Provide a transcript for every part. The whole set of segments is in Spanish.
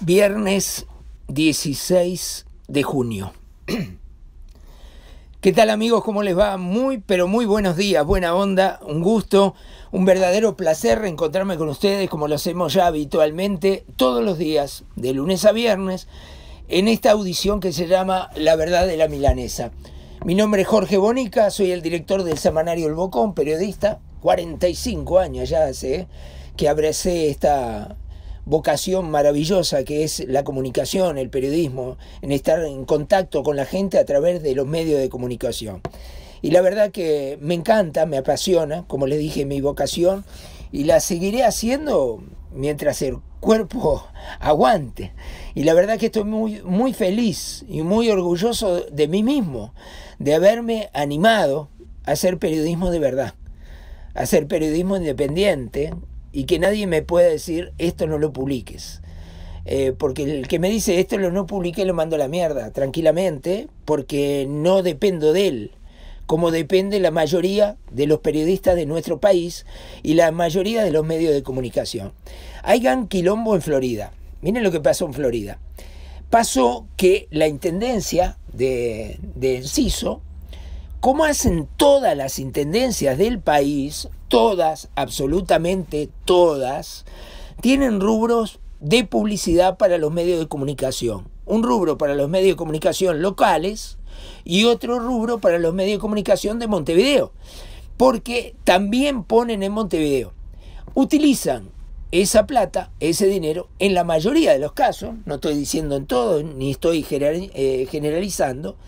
Viernes 16 de junio. ¿Qué tal amigos? ¿Cómo les va? Muy, pero muy buenos días, buena onda, un gusto, un verdadero placer reencontrarme con ustedes como lo hacemos ya habitualmente todos los días, de lunes a viernes, en esta audición que se llama La verdad de la milanesa. Mi nombre es Jorge Bonica, soy el director del semanario El Bocón, periodista, 45 años ya hace que abracé esta, vocación maravillosa que es la comunicación, el periodismo, en estar en contacto con la gente a través de los medios de comunicación. Y la verdad que me encanta, me apasiona, como les dije, mi vocación, y la seguiré haciendo mientras el cuerpo aguante. Y la verdad que estoy muy, muy feliz y muy orgulloso de mí mismo, de haberme animado a hacer periodismo de verdad, a hacer periodismo independiente, y que nadie me pueda decir esto no lo publiques. Eh, porque el que me dice esto lo no publique lo mando a la mierda, tranquilamente, porque no dependo de él, como depende la mayoría de los periodistas de nuestro país y la mayoría de los medios de comunicación. Hay ganquilombo quilombo en Florida. Miren lo que pasó en Florida. Pasó que la intendencia de, de Enciso como hacen todas las intendencias del país, todas, absolutamente todas, tienen rubros de publicidad para los medios de comunicación. Un rubro para los medios de comunicación locales y otro rubro para los medios de comunicación de Montevideo, porque también ponen en Montevideo. Utilizan esa plata, ese dinero, en la mayoría de los casos, no estoy diciendo en todo, ni estoy eh, generalizando,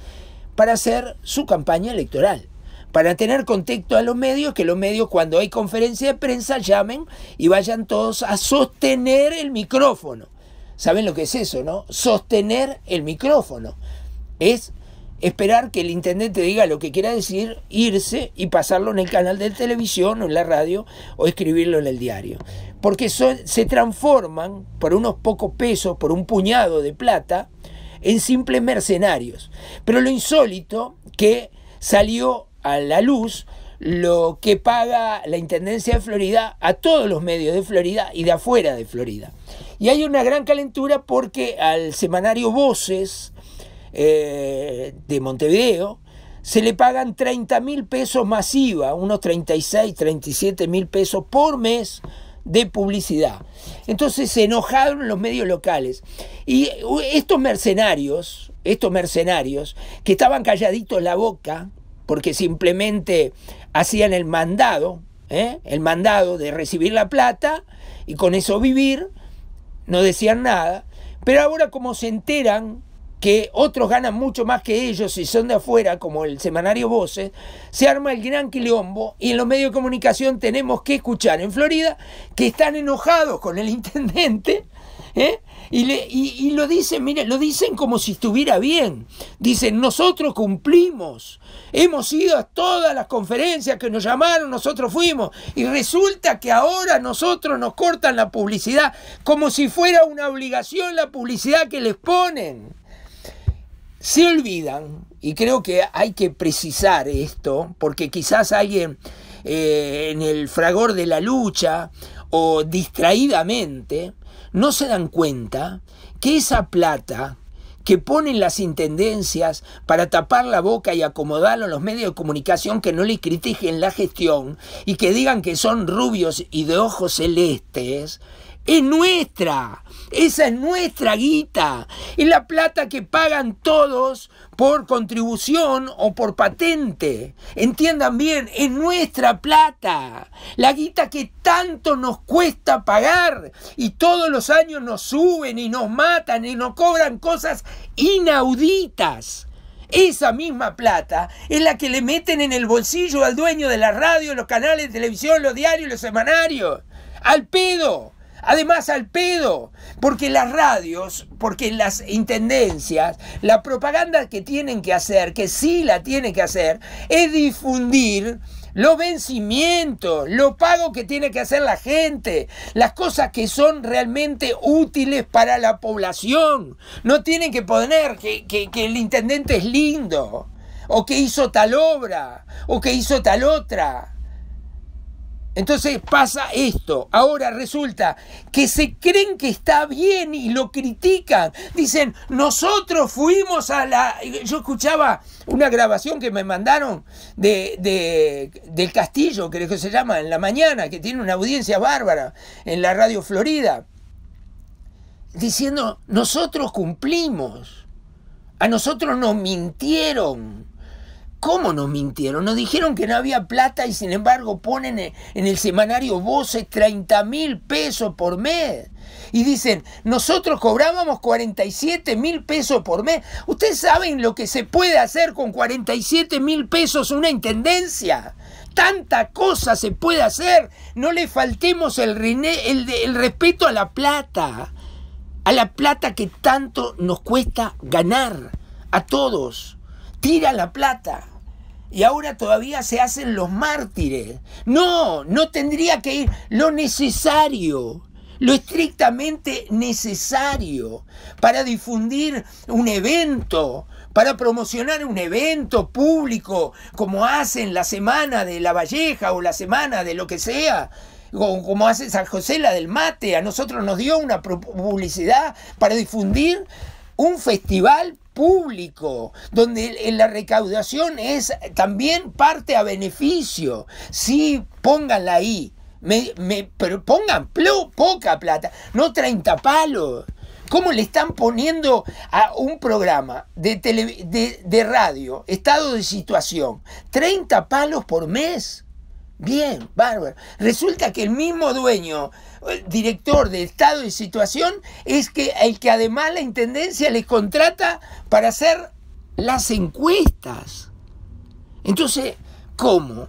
para hacer su campaña electoral para tener contexto a los medios, que los medios cuando hay conferencia de prensa llamen y vayan todos a sostener el micrófono. ¿Saben lo que es eso, no? Sostener el micrófono. Es esperar que el intendente diga lo que quiera decir, irse y pasarlo en el canal de televisión o en la radio o escribirlo en el diario. Porque se transforman por unos pocos pesos, por un puñado de plata, en simples mercenarios. Pero lo insólito que salió a la luz lo que paga la Intendencia de Florida a todos los medios de Florida y de afuera de Florida. Y hay una gran calentura porque al semanario Voces eh, de Montevideo se le pagan 30 mil pesos masiva, unos 36, 37 mil pesos por mes de publicidad. Entonces se enojaron los medios locales. Y uh, estos mercenarios, estos mercenarios, que estaban calladitos la boca, porque simplemente hacían el mandado, ¿eh? el mandado de recibir la plata y con eso vivir, no decían nada. Pero ahora como se enteran que otros ganan mucho más que ellos y son de afuera, como el semanario Voces, se arma el gran quilombo y en los medios de comunicación tenemos que escuchar en Florida que están enojados con el intendente ¿eh? y, lo dicen, lo dicen como si estuviera bien. Dicen, nosotros cumplimos, hemos ido a todas las conferencias que nos llamaron, nosotros fuimos y resulta que ahora nosotros nos cortan la publicidad como si fuera una obligación la publicidad que les ponen se olvidan, y creo que hay que precisar esto, porque quizás alguien eh, en el fragor de la lucha o distraídamente no se dan cuenta que esa plata que ponen las intendencias para tapar la boca y acomodarlo a los medios de comunicación que no le critiquen la gestión y que digan que son rubios y de ojos celestes, es nuestra. Esa es nuestra guita. Es la plata que pagan todos por contribución o por patente. Entiendan bien, es nuestra plata. La guita que tanto nos cuesta pagar y todos los años nos suben y nos matan y nos cobran cosas inauditas. Esa misma plata es la que le meten en el bolsillo al dueño de la radio, los canales de televisión, los diarios, los semanarios. Al pedo. Además, al pedo, porque las radios, porque las intendencias, la propaganda que tienen que hacer, que sí la tienen que hacer, es difundir los vencimientos, los pagos que tiene que hacer la gente, las cosas que son realmente útiles para la población. No tienen que poner que, que el intendente es lindo, o que hizo tal obra, o que hizo tal otra. Entonces pasa esto. Ahora resulta que se creen que está bien y lo critican. Dicen, nosotros fuimos a la... Yo escuchaba una grabación que me mandaron de, del Castillo, creo que se llama, en la mañana, que tiene una audiencia bárbara en la radio Florida, diciendo, nosotros cumplimos. A nosotros nos mintieron. ¿Cómo nos mintieron? Nos dijeron que no había plata y sin embargo ponen en el semanario Voces 30 mil pesos por mes. Y dicen, nosotros cobrábamos 47 mil pesos por mes. ¿Ustedes saben lo que se puede hacer con 47 mil pesos una intendencia? Tanta cosa se puede hacer. No le faltemos el, el respeto a la plata. A la plata que tanto nos cuesta ganar. A todos. Tira la plata y ahora todavía se hacen los mártires. No, no tendría que ir lo necesario, lo estrictamente necesario para difundir un evento, para promocionar un evento público como hacen la semana de la Valleja o la semana de lo que sea como hace San José la del mate, a nosotros nos dio una publicidad para difundir un festival público, donde la recaudación es también parte a beneficio. Sí, pónganla ahí, me, me, pero pongan poca plata, no 30 palos. ¿Cómo le están poniendo a un programa de, de, de radio, estado de situación, 30 palos por mes? Bien, bárbaro. Resulta que el mismo dueño, eh, director de estado y situación, es que el que además la intendencia le contrata para hacer las encuestas. Entonces, ¿cómo?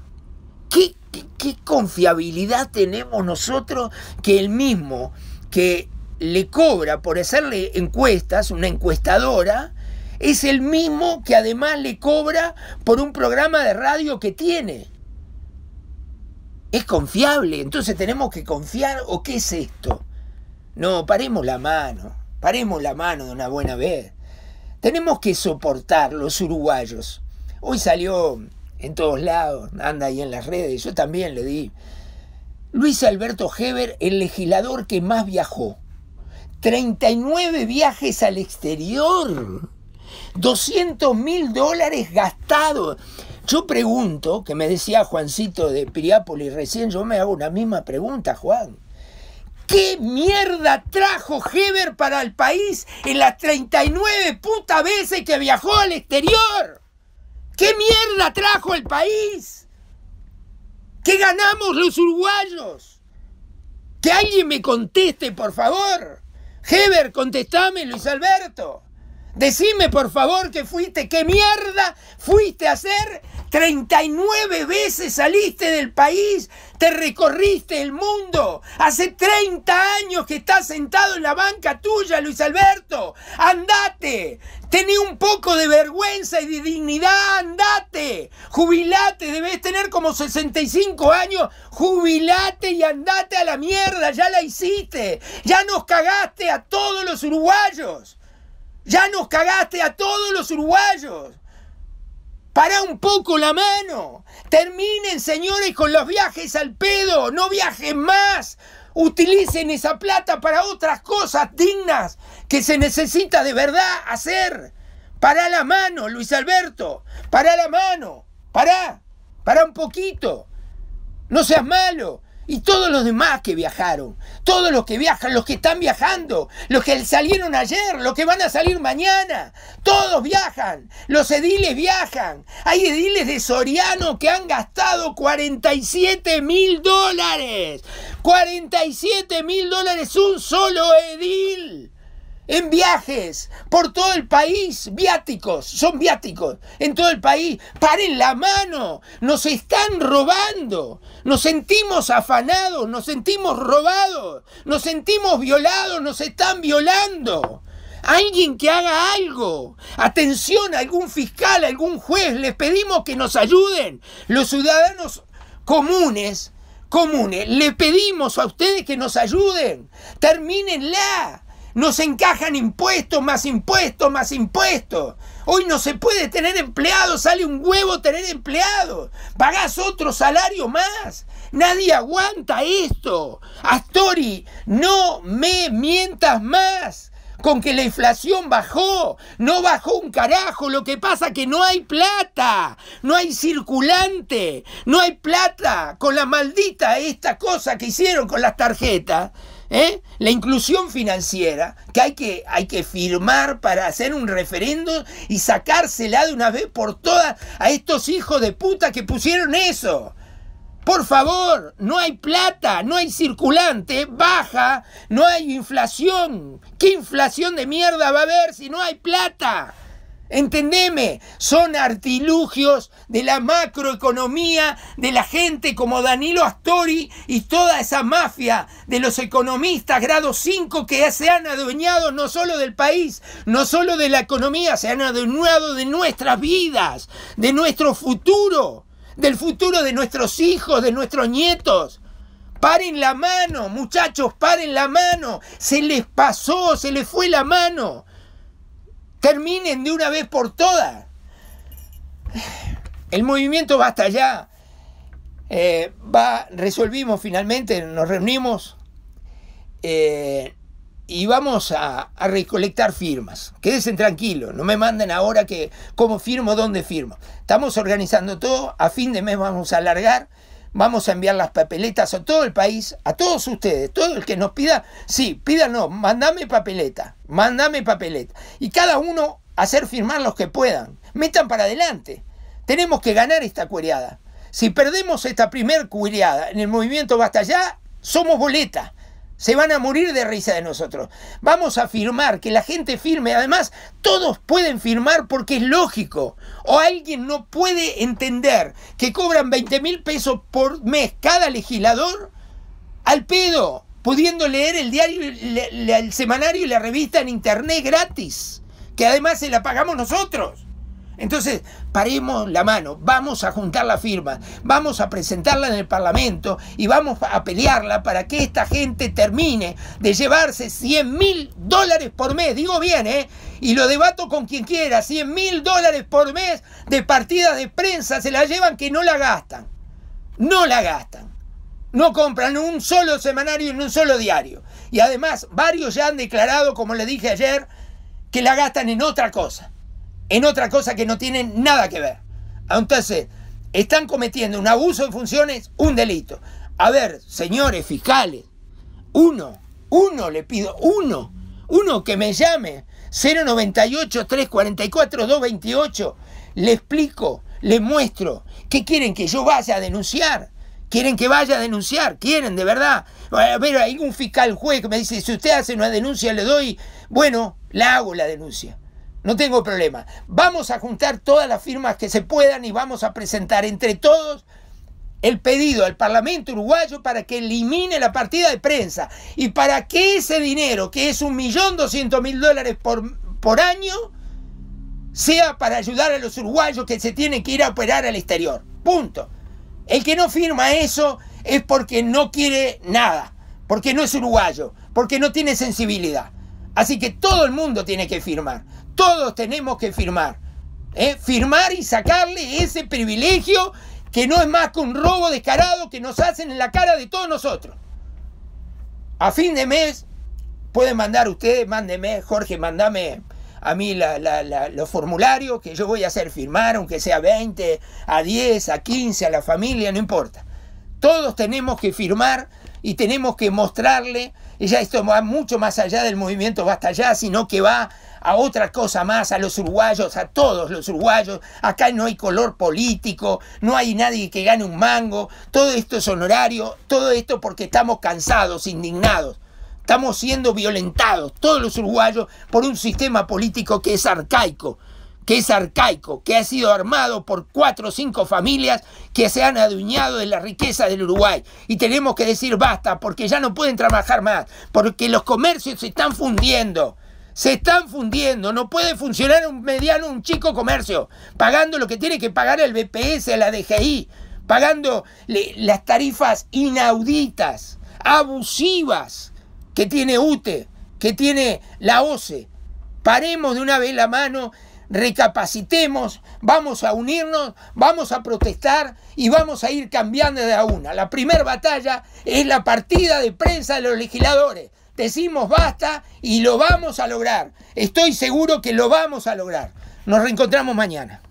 qué confiabilidad tenemos nosotros que el mismo que le cobra por hacerle encuestas, una encuestadora, es el mismo que además le cobra por un programa de radio que tiene? es confiable, entonces tenemos que confiar o qué es esto. No, paremos la mano, paremos la mano de una buena vez. Tenemos que soportar los uruguayos. Hoy salió en todos lados, anda ahí en las redes, yo también le di. Luis Alberto Heber, el legislador que más viajó. 39 viajes al exterior. 200 mil dólares gastados. Yo pregunto, que me decía Juancito de Piriápolis recién, yo me hago una misma pregunta, Juan. ¿Qué mierda trajo Heber para el país en las 39 putas veces que viajó al exterior? ¿Qué mierda trajo el país? ¿Qué ganamos los uruguayos? Que alguien me conteste, por favor. Heber, contestame, Luis Alberto. Decime por favor que fuiste, qué mierda fuiste a hacer. 39 veces saliste del país, te recorriste el mundo. Hace 30 años que estás sentado en la banca tuya, Luis Alberto. Andate, tené un poco de vergüenza y de dignidad, andate. Jubilate, debes tener como 65 años. Jubilate y andate a la mierda, ya la hiciste. Ya nos cagaste a todos los uruguayos. Ya nos cagaste a todos los uruguayos. Para un poco la mano. Terminen, señores, con los viajes al pedo. No viajen más. Utilicen esa plata para otras cosas dignas que se necesita de verdad hacer. Para la mano, Luis Alberto. Para la mano. Para. Para un poquito. No seas malo. Y todos los demás que viajaron, todos los que viajan, los que están viajando, los que salieron ayer, los que van a salir mañana, todos viajan, los ediles viajan. Hay ediles de Soriano que han gastado 47 mil dólares, 47 mil dólares un solo edil en viajes por todo el país, viáticos, son viáticos, en todo el país, paren la mano, nos están robando, nos sentimos afanados, nos sentimos robados, nos sentimos violados, nos están violando. Alguien que haga algo. Atención, algún fiscal, algún juez, les pedimos que nos ayuden. Los ciudadanos comunes, comunes, le pedimos a ustedes que nos ayuden. Termínenla nos encajan impuestos, más impuestos, más impuestos. Hoy no se puede tener empleados, sale un huevo tener empleados. Pagás otro salario más. Nadie aguanta esto. Astori, no me mientas más con que la inflación bajó. No bajó un carajo. Lo que pasa es que no hay plata. No hay circulante. No hay plata. Con la maldita esta cosa que hicieron con las tarjetas. ¿Eh? La inclusión financiera, que hay, que hay que firmar para hacer un referendo y sacársela de una vez por todas a estos hijos de puta que pusieron eso. Por favor, no hay plata, no hay circulante, baja, no hay inflación. ¿Qué inflación de mierda va a haber si no hay plata? Entendeme, son artilugios de la macroeconomía, de la gente como Danilo Astori y toda esa mafia de los economistas grado 5 que se han adueñado no solo del país, no solo de la economía, se han adueñado de nuestras vidas, de nuestro futuro, del futuro de nuestros hijos, de nuestros nietos. Paren la mano, muchachos, paren la mano. Se les pasó, se les fue la mano. Terminen de una vez por todas. El movimiento va hasta allá. Eh, va, resolvimos finalmente, nos reunimos eh, y vamos a, recolectar firmas. Quédense tranquilos, no me manden ahora que cómo firmo, dónde firmo. Estamos organizando todo, a fin de mes vamos a alargar vamos a enviar las papeletas a todo el país, a todos ustedes, todo el que nos pida, sí, no, mandame papeleta, mandame papeleta. Y cada uno hacer firmar los que puedan. Metan para adelante. Tenemos que ganar esta cuereada. Si perdemos esta primer cuereada en el movimiento Basta Ya, somos boleta. Se van a morir de risa de nosotros. Vamos a firmar, que la gente firme. Además, todos pueden firmar porque es lógico. O alguien no puede entender que cobran 20 mil pesos por mes cada legislador al pedo, pudiendo leer el diario, el semanario y la revista en internet gratis, que además se la pagamos nosotros. Entonces, paremos la mano, vamos a juntar la firma, vamos a presentarla en el Parlamento y vamos a pelearla para que esta gente termine de llevarse 100 mil dólares por mes, digo bien, ¿eh? Y lo debato con quien quiera, 100 mil dólares por mes de partidas de prensa se la llevan que no la gastan, no la gastan. No compran un solo semanario ni un solo diario. Y además, varios ya han declarado, como le dije ayer, que la gastan en otra cosa en otra cosa que no tienen nada que ver. Entonces, están cometiendo un abuso de funciones, un delito. A ver, señores fiscales, uno, uno le pido, uno, uno que me llame, 098-344-228, le explico, le muestro, ¿qué quieren que yo vaya a denunciar? Quieren que vaya a denunciar, quieren, de verdad. A ver, hay un fiscal juez que me dice, si usted hace una denuncia, le doy, bueno, la hago la denuncia. No tengo problema. Vamos a juntar todas las firmas que se puedan y vamos a presentar entre todos el pedido al Parlamento uruguayo para que elimine la partida de prensa y para que ese dinero, que es un millón doscientos mil dólares por, por año, sea para ayudar a los uruguayos que se tienen que ir a operar al exterior. Punto. El que no firma eso es porque no quiere nada, porque no es uruguayo, porque no tiene sensibilidad. Así que todo el mundo tiene que firmar todos tenemos que firmar. ¿eh? Firmar y sacarle ese privilegio que no es más que un robo descarado que nos hacen en la cara de todos nosotros. A fin de mes, pueden mandar ustedes, mándeme, Jorge, mándame a mí los formularios que yo voy a hacer firmar, aunque sea 20, a 10, a 15, a la familia, no importa. Todos tenemos que firmar y tenemos que mostrarle, ya esto va mucho más allá del movimiento Basta Ya, sino que va a otra cosa más, a los uruguayos, a todos los uruguayos. Acá no hay color político, no hay nadie que gane un mango. Todo esto es honorario, todo esto porque estamos cansados, indignados. Estamos siendo violentados, todos los uruguayos, por un sistema político que es arcaico que es arcaico, que ha sido armado por cuatro o cinco familias que se han adueñado de la riqueza del Uruguay. Y tenemos que decir basta, porque ya no pueden trabajar más, porque los comercios se están fundiendo. Se están fundiendo, no puede funcionar un mediano, un chico comercio, pagando lo que tiene que pagar el BPS, la DGI, pagando las tarifas inauditas, abusivas que tiene UTE, que tiene la OCE. Paremos de una vez la mano recapacitemos, vamos a unirnos, vamos a protestar y vamos a ir cambiando de a una. La primera batalla es la partida de prensa de los legisladores. Decimos basta y lo vamos a lograr. Estoy seguro que lo vamos a lograr. Nos reencontramos mañana.